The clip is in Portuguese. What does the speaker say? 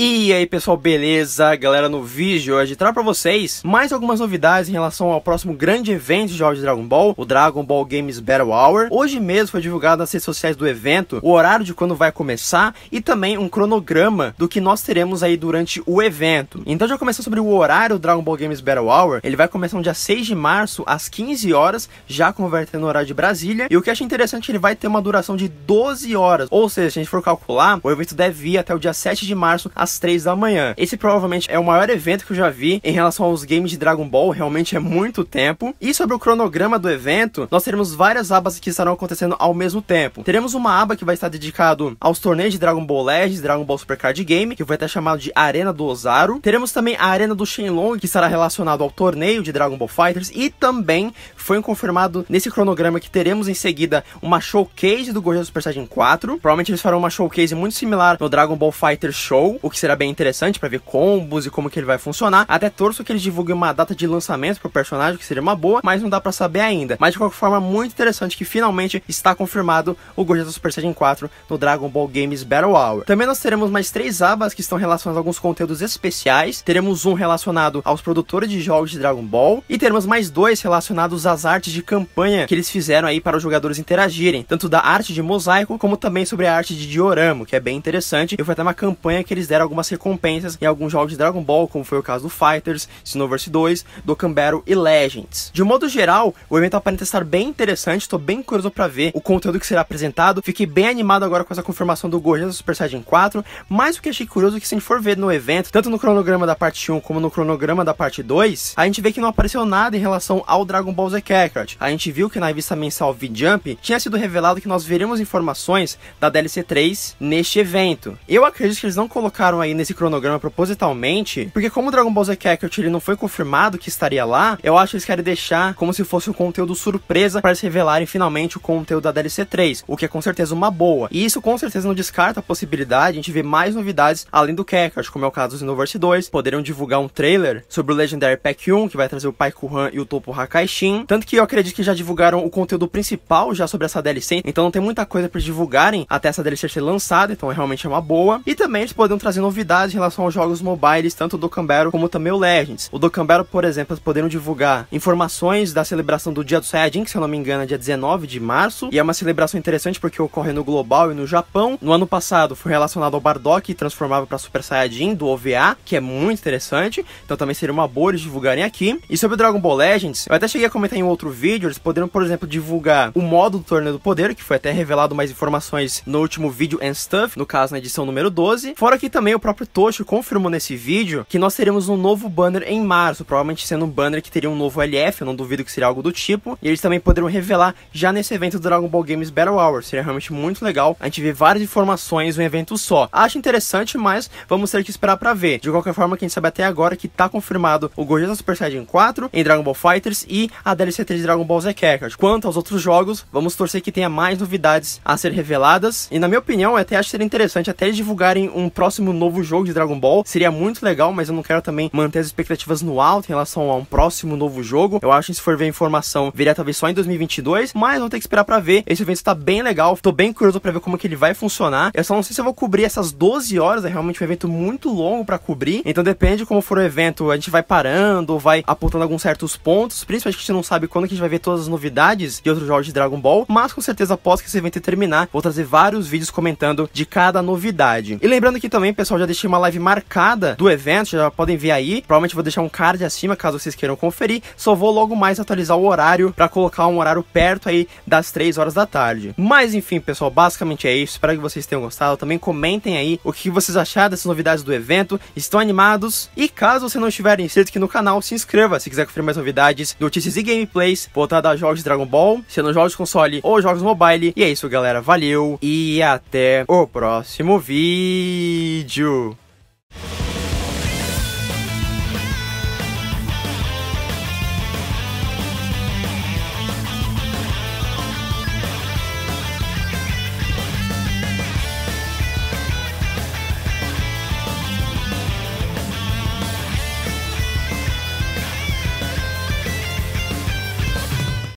E aí pessoal, beleza? Galera, no vídeo hoje trago pra vocês mais algumas novidades em relação ao próximo grande evento de jogos de Dragon Ball, o Dragon Ball Games Battle Hour. Hoje mesmo foi divulgado nas redes sociais do evento o horário de quando vai começar e também um cronograma do que nós teremos aí durante o evento. Então já começando sobre o horário do Dragon Ball Games Battle Hour, ele vai começar no dia 6 de março às 15 horas, já convertendo no horário de Brasília, e o que eu acho interessante, é ele vai ter uma duração de 12 horas, ou seja, se a gente for calcular, o evento deve ir até o dia 7 de março às às 3 da manhã. Esse provavelmente é o maior evento que eu já vi em relação aos games de Dragon Ball, realmente é muito tempo. E sobre o cronograma do evento, nós teremos várias abas que estarão acontecendo ao mesmo tempo. Teremos uma aba que vai estar dedicado aos torneios de Dragon Ball Legends, Dragon Ball Super Card Game, que vai estar chamado de Arena do Ozaru. Teremos também a Arena do Shenlong, que estará relacionado ao torneio de Dragon Ball Fighters e também foi confirmado nesse cronograma que teremos em seguida uma showcase do Gojo Super Saiyan 4. Provavelmente eles farão uma showcase muito similar no Dragon Ball Fighter Show, o que que será bem interessante para ver combos e como que ele vai funcionar. Até torço que eles divulguem uma data de lançamento pro personagem, que seria uma boa, mas não dá para saber ainda. Mas de qualquer forma, muito interessante que finalmente está confirmado o Gogeta Super Saiyajin 4 no Dragon Ball Games Battle Hour. Também nós teremos mais três abas que estão relacionadas a alguns conteúdos especiais. Teremos um relacionado aos produtores de jogos de Dragon Ball e teremos mais dois relacionados às artes de campanha que eles fizeram aí para os jogadores interagirem, tanto da arte de mosaico como também sobre a arte de diorama, que é bem interessante. E foi até uma campanha que eles deram algumas recompensas em alguns jogos de Dragon Ball, como foi o caso do Fighters, Xenoverse 2, do Cambero e Legends. De modo geral, o evento aparenta estar bem interessante, estou bem curioso para ver o conteúdo que será apresentado. Fiquei bem animado agora com essa confirmação do Gorgeous Super Saiyajin 4, mas o que achei curioso é que se a gente for ver no evento, tanto no cronograma da parte 1 como no cronograma da parte 2, a gente vê que não apareceu nada em relação ao Dragon Ball Z Kakarot. A gente viu que na revista mensal V-Jump tinha sido revelado que nós veremos informações da DLC 3 neste evento. Eu acredito que eles não colocaram colocaram aí nesse cronograma propositalmente, porque como o Dragon Ball Z Kakarot ele não foi confirmado que estaria lá, eu acho que eles querem deixar como se fosse um conteúdo surpresa para se revelarem finalmente o conteúdo da DLC 3, o que é com certeza uma boa. E isso com certeza não descarta a possibilidade de a gente ver mais novidades além do Kakarot, como é o caso do Xenoverse 2, poderiam divulgar um trailer sobre o Legendary Pack 1, que vai trazer o Pai Kuhan e o Topo Hakaishin, tanto que eu acredito que já divulgaram o conteúdo principal já sobre essa DLC, então não tem muita coisa para divulgarem até essa DLC ser lançada, então realmente é uma boa. E também eles poderiam trazer novidades em relação aos jogos mobiles, tanto do Canberra como também o Legends. O do Canberra, por exemplo, tá poderão divulgar informações da celebração do Dia do Saiyajin, que se eu não me engano é dia 19 de março, e é uma celebração interessante porque ocorre no global e no Japão. No ano passado foi relacionado ao Bardock, e transformava para Super Saiyajin do OVA, que é muito interessante, então também seria uma boa eles divulgarem aqui. E sobre o Dragon Ball Legends, eu até cheguei a comentar em outro vídeo, eles poderiam, por exemplo, divulgar o modo do Torneio do Poder, que foi até revelado mais informações no último vídeo and stuff, no caso na edição número 12. Fora que também também o próprio Tocho confirmou nesse vídeo que nós teremos um novo banner em março, provavelmente sendo um banner que teria um novo LF, eu não duvido que seria algo do tipo, e eles também poderão revelar já nesse evento do Dragon Ball Games Battle Hour, seria realmente muito legal, a gente vê várias informações em um evento só. Acho interessante, mas vamos ter que esperar para ver. De qualquer forma, quem sabe até agora que tá confirmado o Gogeta Super Saiyajin 4 em Dragon Ball Fighters e a DLC 3 de Dragon Ball Z Kakarot. Quanto aos outros jogos, vamos torcer que tenha mais novidades a ser reveladas, e na minha opinião, até acho que seria interessante até eles divulgarem um próximo novo jogo de Dragon Ball. Seria muito legal, mas eu não quero também manter as expectativas no alto em relação a um próximo novo jogo. Eu acho que se for ver a informação, viria talvez só em 2022, mas vou ter que esperar para ver. Esse evento tá bem legal, tô bem curioso para ver como que ele vai funcionar. Eu só não sei se eu vou cobrir essas 12 horas, é realmente um evento muito longo para cobrir. Então depende de como for o evento, a gente vai parando, ou vai apontando alguns certos pontos, principalmente que a gente não sabe quando que a gente vai ver todas as novidades de outros jogos de Dragon Ball, mas com certeza após que esse evento terminar, vou trazer vários vídeos comentando de cada novidade. E lembrando que também, pessoal, pessoal, já deixei uma live marcada do evento, já podem ver aí. Provavelmente vou deixar um card acima caso vocês queiram conferir. Só vou logo mais atualizar o horário para colocar um horário perto aí das 3 horas da tarde. Mas enfim, pessoal, basicamente é isso. Espero que vocês tenham gostado. Também comentem aí o que vocês acharam dessas novidades do evento. Estão animados? E caso você não estiver inscrito aqui no canal, se inscreva se quiser conferir mais novidades, notícias e gameplays voltada a jogos de Dragon Ball, sendo jogos de console ou jogos mobile. E é isso, galera. Valeu e até o próximo vídeo assistiu